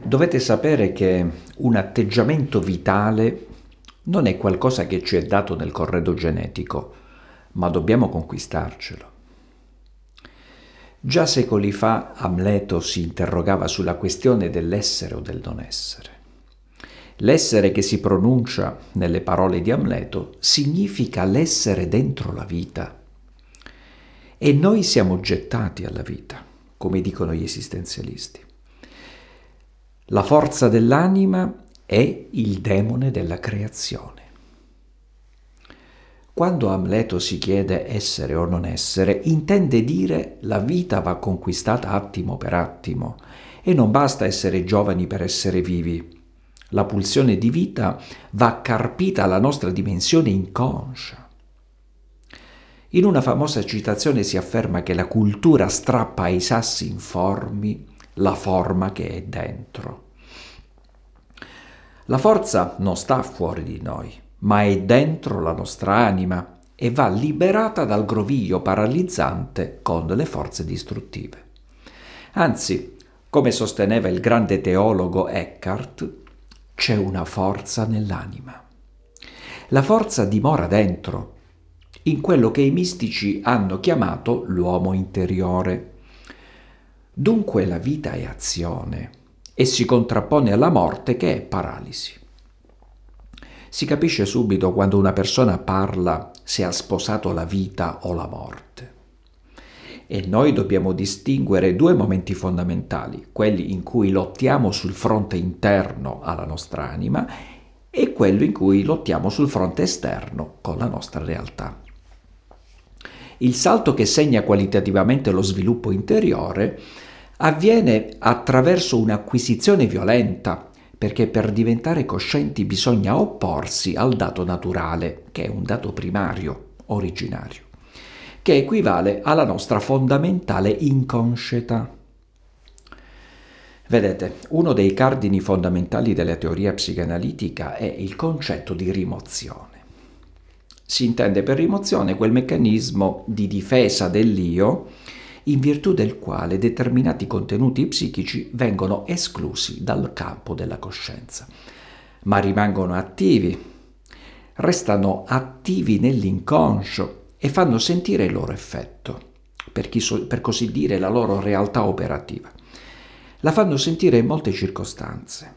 Dovete sapere che un atteggiamento vitale non è qualcosa che ci è dato nel corredo genetico, ma dobbiamo conquistarcelo. Già secoli fa Amleto si interrogava sulla questione dell'essere o del non essere. L'essere che si pronuncia nelle parole di Amleto significa l'essere dentro la vita. E noi siamo gettati alla vita, come dicono gli esistenzialisti. La forza dell'anima è il demone della creazione. Quando Amleto si chiede essere o non essere, intende dire la vita va conquistata attimo per attimo e non basta essere giovani per essere vivi. La pulsione di vita va carpita alla nostra dimensione inconscia. In una famosa citazione si afferma che la cultura strappa ai sassi informi la forma che è dentro. La forza non sta fuori di noi, ma è dentro la nostra anima e va liberata dal groviglio paralizzante con le forze distruttive. Anzi, come sosteneva il grande teologo Eckhart, c'è una forza nell'anima. La forza dimora dentro, in quello che i mistici hanno chiamato l'uomo interiore. Dunque la vita è azione, e si contrappone alla morte che è paralisi. Si capisce subito quando una persona parla se ha sposato la vita o la morte. E noi dobbiamo distinguere due momenti fondamentali, quelli in cui lottiamo sul fronte interno alla nostra anima e quello in cui lottiamo sul fronte esterno con la nostra realtà. Il salto che segna qualitativamente lo sviluppo interiore avviene attraverso un'acquisizione violenta, perché per diventare coscienti bisogna opporsi al dato naturale, che è un dato primario, originario, che equivale alla nostra fondamentale inconscietà. Vedete, uno dei cardini fondamentali della teoria psicanalitica è il concetto di rimozione. Si intende per rimozione quel meccanismo di difesa dell'io in virtù del quale determinati contenuti psichici vengono esclusi dal campo della coscienza, ma rimangono attivi, restano attivi nell'inconscio e fanno sentire il loro effetto, per, so, per così dire la loro realtà operativa. La fanno sentire in molte circostanze.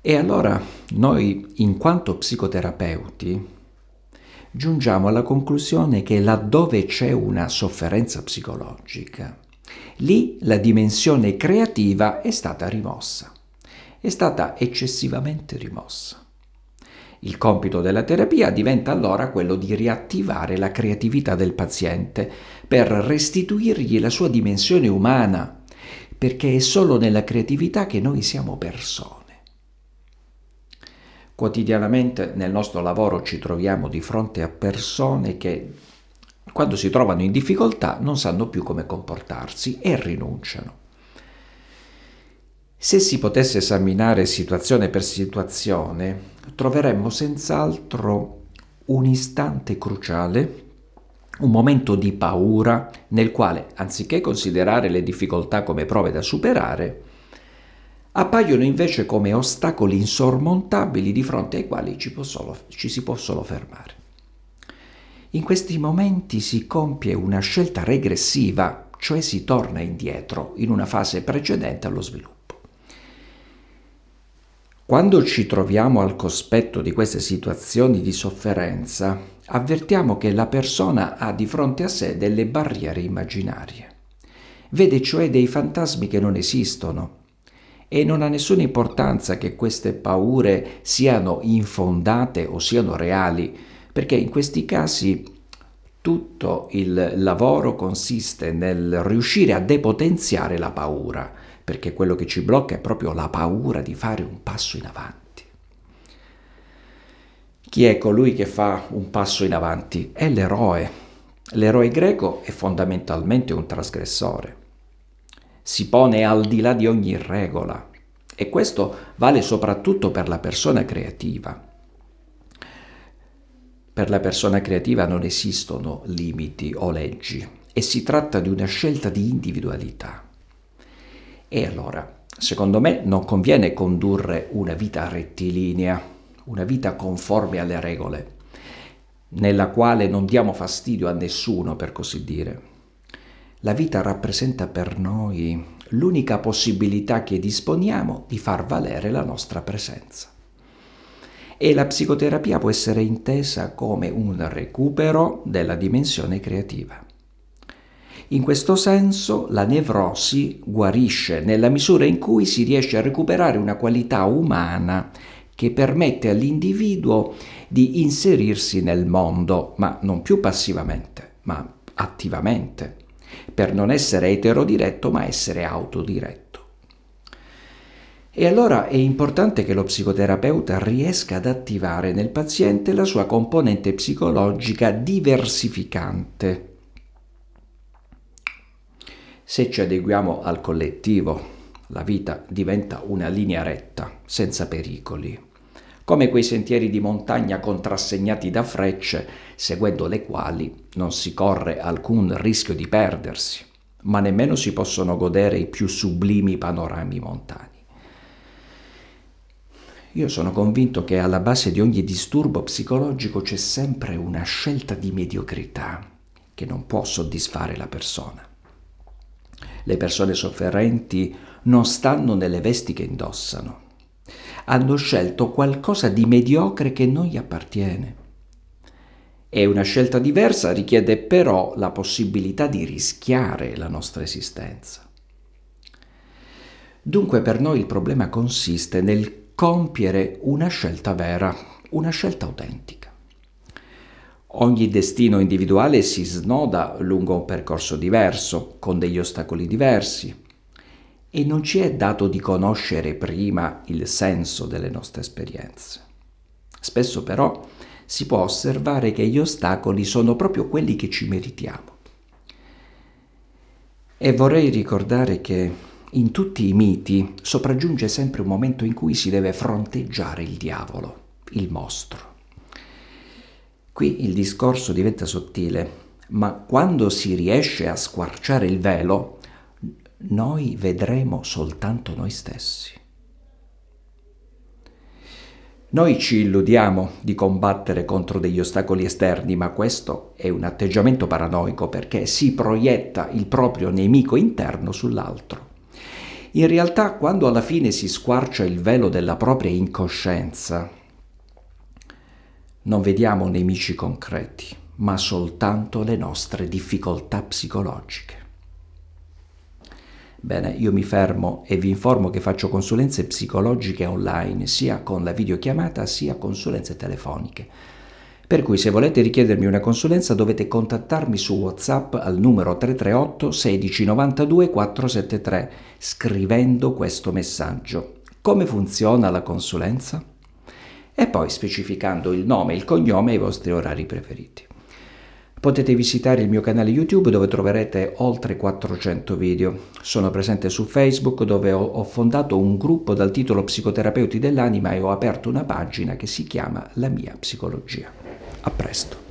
E allora noi, in quanto psicoterapeuti, giungiamo alla conclusione che laddove c'è una sofferenza psicologica, lì la dimensione creativa è stata rimossa, è stata eccessivamente rimossa. Il compito della terapia diventa allora quello di riattivare la creatività del paziente per restituirgli la sua dimensione umana, perché è solo nella creatività che noi siamo persone. Quotidianamente nel nostro lavoro ci troviamo di fronte a persone che quando si trovano in difficoltà non sanno più come comportarsi e rinunciano. Se si potesse esaminare situazione per situazione, troveremmo senz'altro un istante cruciale, un momento di paura nel quale, anziché considerare le difficoltà come prove da superare, appaiono invece come ostacoli insormontabili di fronte ai quali ci, solo, ci si può solo fermare. In questi momenti si compie una scelta regressiva, cioè si torna indietro in una fase precedente allo sviluppo. Quando ci troviamo al cospetto di queste situazioni di sofferenza, avvertiamo che la persona ha di fronte a sé delle barriere immaginarie. Vede cioè dei fantasmi che non esistono, e non ha nessuna importanza che queste paure siano infondate o siano reali, perché in questi casi tutto il lavoro consiste nel riuscire a depotenziare la paura, perché quello che ci blocca è proprio la paura di fare un passo in avanti. Chi è colui che fa un passo in avanti? È l'eroe. L'eroe greco è fondamentalmente un trasgressore si pone al di là di ogni regola e questo vale soprattutto per la persona creativa. Per la persona creativa non esistono limiti o leggi e si tratta di una scelta di individualità. E allora, secondo me non conviene condurre una vita rettilinea, una vita conforme alle regole, nella quale non diamo fastidio a nessuno, per così dire la vita rappresenta per noi l'unica possibilità che disponiamo di far valere la nostra presenza. E la psicoterapia può essere intesa come un recupero della dimensione creativa. In questo senso la nevrosi guarisce nella misura in cui si riesce a recuperare una qualità umana che permette all'individuo di inserirsi nel mondo, ma non più passivamente, ma attivamente per non essere eterodiretto ma essere autodiretto. E allora è importante che lo psicoterapeuta riesca ad attivare nel paziente la sua componente psicologica diversificante. Se ci adeguiamo al collettivo, la vita diventa una linea retta, senza pericoli come quei sentieri di montagna contrassegnati da frecce, seguendo le quali non si corre alcun rischio di perdersi, ma nemmeno si possono godere i più sublimi panorami montani. Io sono convinto che alla base di ogni disturbo psicologico c'è sempre una scelta di mediocrità che non può soddisfare la persona. Le persone sofferenti non stanno nelle vesti che indossano, hanno scelto qualcosa di mediocre che non gli appartiene. E una scelta diversa richiede però la possibilità di rischiare la nostra esistenza. Dunque per noi il problema consiste nel compiere una scelta vera, una scelta autentica. Ogni destino individuale si snoda lungo un percorso diverso, con degli ostacoli diversi, e non ci è dato di conoscere prima il senso delle nostre esperienze. Spesso però si può osservare che gli ostacoli sono proprio quelli che ci meritiamo. E vorrei ricordare che in tutti i miti sopraggiunge sempre un momento in cui si deve fronteggiare il diavolo, il mostro. Qui il discorso diventa sottile, ma quando si riesce a squarciare il velo, noi vedremo soltanto noi stessi. Noi ci illudiamo di combattere contro degli ostacoli esterni, ma questo è un atteggiamento paranoico perché si proietta il proprio nemico interno sull'altro. In realtà, quando alla fine si squarcia il velo della propria incoscienza, non vediamo nemici concreti, ma soltanto le nostre difficoltà psicologiche. Bene, io mi fermo e vi informo che faccio consulenze psicologiche online, sia con la videochiamata sia consulenze telefoniche. Per cui se volete richiedermi una consulenza dovete contattarmi su WhatsApp al numero 338 1692 473 scrivendo questo messaggio. Come funziona la consulenza? E poi specificando il nome e il cognome e i vostri orari preferiti. Potete visitare il mio canale YouTube dove troverete oltre 400 video. Sono presente su Facebook dove ho fondato un gruppo dal titolo Psicoterapeuti dell'anima e ho aperto una pagina che si chiama La mia psicologia. A presto!